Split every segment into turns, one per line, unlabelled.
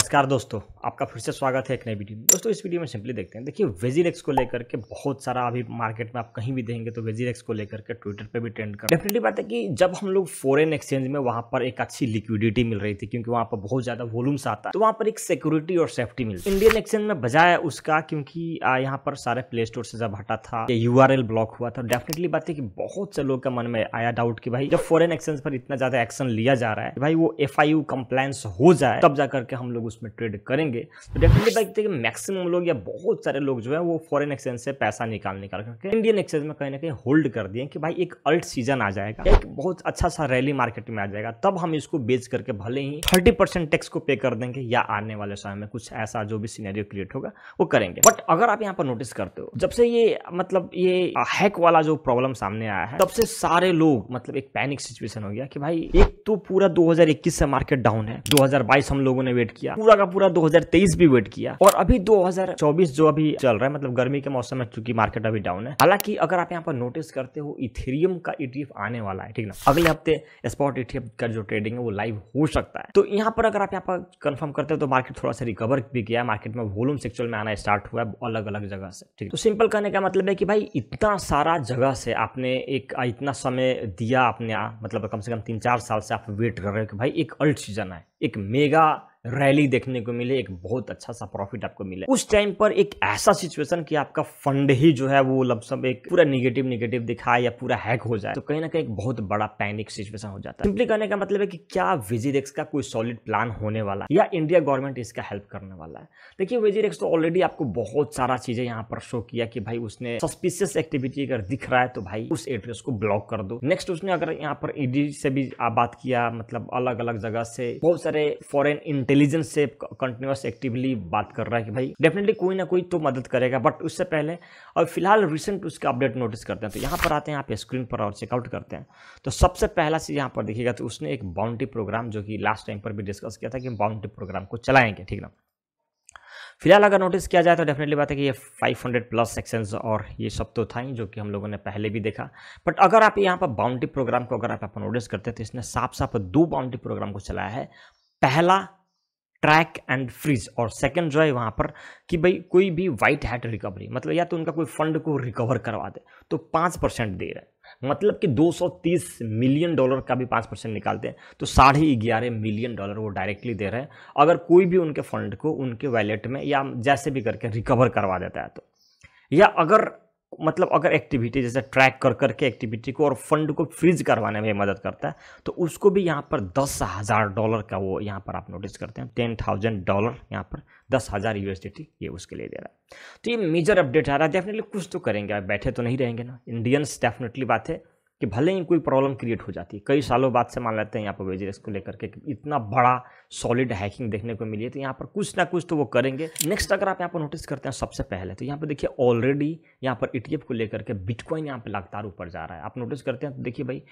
नमस्कार दोस्तों आपका फिर से स्वागत है एक नई वीडियो में दोस्तों इस वीडियो में सिंपली देखते हैं देखिए वेजीरेक्स को लेकर के बहुत सारा अभी मार्केट में आप कहीं भी देंगे तो वेजीरेक्स को लेकर के ट्विटर पे भी ट्रेंड कर डेफिनेटली बात है कि जब हम लोग फॉरेन एक्सचेंज में वहाँ पर एक अच्छी लिक्विडिटी मिल रही थी क्योंकि वहाँ पर बहुत ज़्यादा वॉल्यूम्स आता है तो वहाँ पर एक सिक्योरिटी और सेफ्टी मिलती इंडियन एक्सचेंज में बजाय उसका क्योंकि यहाँ पर सारे प्ले स्टोर से जब हटा था यू आर ब्लॉक हुआ था डेफिनेटली बात है कि बहुत से लोग का मन में आया डाउट की भाई जब फॉरेन एक्सचेंज पर इतना ज़्यादा एक्शन लिया जा रहा है भाई वो एफ आई कंप्लायंस हो जाए तब जाकर के हम लोग उसमें ट्रेड करेंगे तो डेफिनेटली भाई कि मैक्सिमम लोग या बहुत सारे लोग जो है वो फॉरेन एक्सचेंज से पैसा निकाल निकाल करके इंडियन एक्सचेंज में कहीं ना कहीं होल्ड कर दिए कि भाई एक अल्ट सीजन आ जाएगा एक बहुत अच्छा सा रैली मार्केट में आ जाएगा तब हम इसको बेच करके भले ही थर्टी टैक्स को पे कर देंगे या आने वाले समय में कुछ ऐसा जो भी सीनेरियो क्रिएट होगा वो करेंगे बट अगर आप यहाँ पर नोटिस करते हो जब से ये मतलब ये हैक वाला जो प्रॉब्लम सामने आया है तब से सारे लोग मतलब एक पैनिक सिचुएशन हो गया कि भाई एक तो पूरा 2021 से मार्केट डाउन है 2022 हम लोगों ने वेट किया पूरा का पूरा 2023 भी वेट किया और अभी 2024 जो अभी चल रहा है मतलब गर्मी के मौसम में चूंकि मार्केट अभी डाउन है हालांकि अगर आप यहाँ पर नोटिस करते हो इथेरियम का ईटीएफ e आने वाला है ठीक ना अगले हफ्ते स्पॉट ईटीएफ e का जो ट्रेडिंग है वो लाइव हो सकता है तो यहाँ पर अगर आप यहाँ पर कंफर्म करते हो तो मार्केट थोड़ा सा रिकवर भी किया मार्केट में वॉल्यूम सेक्चुअल में आना स्टार्ट हुआ है अलग अलग जगह से ठीक तो सिंपल कहने का मतलब है कि भाई इतना सारा जगह से आपने एक इतना समय दिया आपने मतलब कम से कम तीन चार साल से आप वेट कर रहे हो कि भाई एक अल्ट सीजन है एक मेगा रैली देखने को मिले एक बहुत अच्छा सा प्रॉफिट आपको मिले उस टाइम पर एक ऐसा सिचुएशन कि आपका फंड ही जो है वो लम मतलब सब एक पूरा निगेटिव निगेटिव दिखाए या पूरा हैक हो जाए तो कहीं ना कहीं एक बहुत बड़ा पैनिक सिचुएशन हो जाता है सिंपली कहने का मतलब है कि क्या विजिडेक्स का कोई सॉलिड प्लान होने वाला है या इंडिया गवर्नमेंट इसका हेल्प करने वाला है देखिए विजिडेक्स तो ऑलरेडी आपको बहुत सारा चीजें यहाँ पर शो किया कि भाई उसने सस्पिशियस एक्टिविटी अगर दिख रहा है तो भाई उस एड्रेस को ब्लॉक कर दो नेक्स्ट उसने अगर यहाँ पर ईडी से भी बात किया मतलब अलग अलग जगह से बहुत सारे फॉरेन इंटेलिजेंस से कंटिन्यूस एक्टिवली बात कर रहा है कि भाई डेफिनेटली कोई ना कोई तो मदद करेगा बट उससे पहले और फिलहाल रिसेंट उसके अपडेट नोटिस करते हैं तो यहाँ पर आते हैं आप स्क्रीन पर और चेकआउट करते हैं तो सबसे पहला चीज़ यहाँ पर देखिएगा तो उसने एक बाउंड्री प्रोग्राम जो कि लास्ट टाइम पर भी डिस्कस किया था कि बाउंड्री प्रोग्राम को चलाएंगे ठीक ना फिलहाल अगर नोटिस किया जाए तो डेफिनेटली बात है कि ये 500 प्लस सेक्शंस और ये सब तो था ही जो कि हम लोगों ने पहले भी देखा बट अगर आप यहाँ पर बाउंड्री प्रोग्राम को अगर आप नोटिस करते हैं तो इसने साफ साफ दो बाउंड्री प्रोग्राम को चलाया है पहला ट्रैक एंड फ्रीज और सेकंड जो है वहाँ पर कि भाई कोई भी वाइट हैट रिकवरी मतलब या तो उनका कोई फंड को रिकवर करवा दे तो पाँच परसेंट दे रहे हैं मतलब कि 230 मिलियन डॉलर का भी पाँच परसेंट निकालते हैं तो साढ़े ग्यारह मिलियन डॉलर वो डायरेक्टली दे रहे हैं अगर कोई भी उनके फंड को उनके वैलेट में या जैसे भी करके रिकवर करवा देता है तो या अगर मतलब अगर एक्टिविटी जैसे ट्रैक कर करके एक्टिविटी को और फंड को फ्रीज करवाने में मदद करता है तो उसको भी यहाँ पर दस हज़ार डॉलर का वो यहाँ पर आप नोटिस करते हैं टेन थाउजेंड डॉलर यहाँ पर दस हज़ार यूएसडीटी ये उसके लिए दे रहा है तो ये मेजर अपडेट आ रहा है डेफिनेटली कुछ तो करेंगे बैठे तो नहीं रहेंगे ना इंडियंस डेफिनेटली बात है कि भले ही कोई प्रॉब्लम क्रिएट हो जाती है कई सालों बाद से मान लेते हैं यहाँ पर वेजरेस को लेकर के इतना बड़ा सॉलिड हैकिंग देखने को मिली है तो यहाँ पर कुछ ना कुछ तो वो करेंगे नेक्स्ट अगर आप यहाँ पर नोटिस करते हैं सबसे पहले तो यहाँ पर देखिए ऑलरेडी यहाँ पर ई e को लेकर के बिटकॉइन यहाँ पर लगातार ऊपर जा रहा है आप नोटिस करते हैं तो देखिए भाई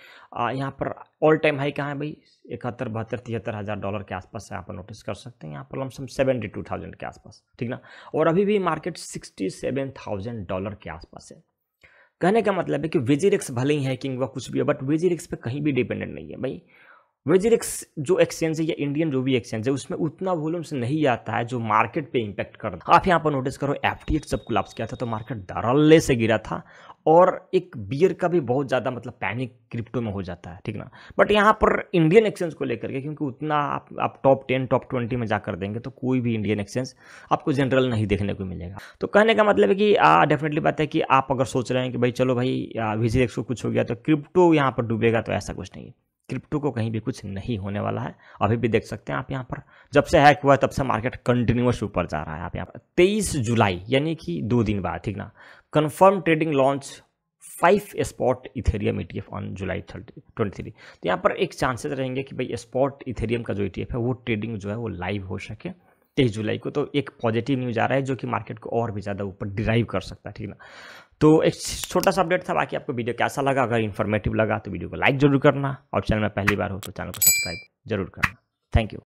यहाँ पर ऑल टाइम हाई कहाँ है भाई इकहत्तर बहत्तर तिहत्तर हज़ार डॉलर के आसपास यहाँ पर नोटिस कर सकते हैं यहाँ पर लमसम सेवेंटी टू थाउजेंड के आसपास ठीक ना और अभी भी market sixty seven thousand dollar के आसपास है कहने का मतलब है कि वेजीरिक्स भले ही हैकिंग व कुछ भी है बट वेजीरिक्स पे कहीं भी डिपेंडेंट नहीं है भाई वेजीरिक्स जो एक्सचेंज है या इंडियन जो भी एक्सचेंज है उसमें उतना वॉल्यूम से नहीं आता है जो मार्केट पे इंपैक्ट करता आप यहाँ पर नोटिस करो एफ जब क्लाब्स किया था तो मार्केट दरल्ले से गिरा था और एक बियर का भी बहुत ज़्यादा मतलब पैनिक क्रिप्टो में हो जाता है ठीक ना बट यहाँ पर इंडियन एक्सचेंज को लेकर के क्योंकि उतना आप आप टॉप टेन टॉप ट्वेंटी में जाकर देंगे तो कोई भी इंडियन एक्सचेंज आपको जनरल नहीं देखने को मिलेगा तो कहने का मतलब है कि डेफिनेटली बात है कि आप अगर सोच रहे हैं कि भाई चलो भाई विजी को कुछ हो गया तो क्रिप्टो यहाँ पर डूबेगा तो ऐसा कुछ नहीं है क्रिप्टो को कहीं भी कुछ नहीं होने वाला है अभी भी देख सकते हैं आप यहाँ पर जब से हैक हुआ है तब से मार्केट कंटिन्यूस ऊपर जा रहा है आप यहाँ पर तेईस जुलाई यानी कि दो दिन बाद ठीक ना confirm trading launch five spot Ethereum E on July thirty twenty three तो यहाँ पर एक चांसेस रहेंगे कि भाई स्पॉट इथेरियम का जो ई e है वो ट्रेडिंग जो है वो लाइव हो सके तेईस जुलाई को तो एक पॉजिटिव न्यूज आ रहा है जो कि मार्केट को और भी ज़्यादा ऊपर डिराइव कर सकता है ठीक ना तो एक छोटा सा अपडेट था बाकी आपको वीडियो कैसा लगा अगर इन्फॉर्मेटिव लगा तो वीडियो को लाइक जरूर करना और चैनल में पहली बार हो तो चैनल को सब्सक्राइब जरूर करना थैंक यू